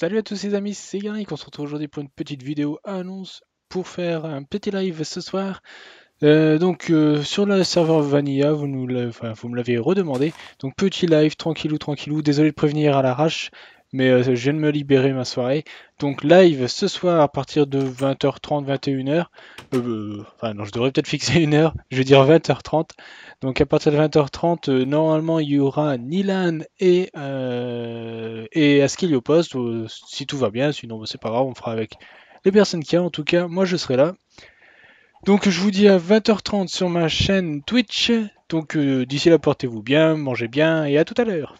Salut à tous les amis, c'est Yannick, on se retrouve aujourd'hui pour une petite vidéo annonce pour faire un petit live ce soir. Euh, donc euh, sur le serveur Vanilla, vous, nous vous me l'avez redemandé, donc petit live, tranquillou, tranquillou, désolé de prévenir à l'arrache, mais euh, je viens de me libérer ma soirée. Donc live ce soir à partir de 20h30, 21h. Euh, euh, enfin non, je devrais peut-être fixer une heure, je vais dire 20h30. Donc à partir de 20h30, normalement il y aura Nilan et, et poste. si tout va bien, sinon c'est pas grave, on fera avec les personnes qui y a. En tout cas, moi je serai là. Donc je vous dis à 20h30 sur ma chaîne Twitch. Donc d'ici là, portez-vous bien, mangez bien et à tout à l'heure.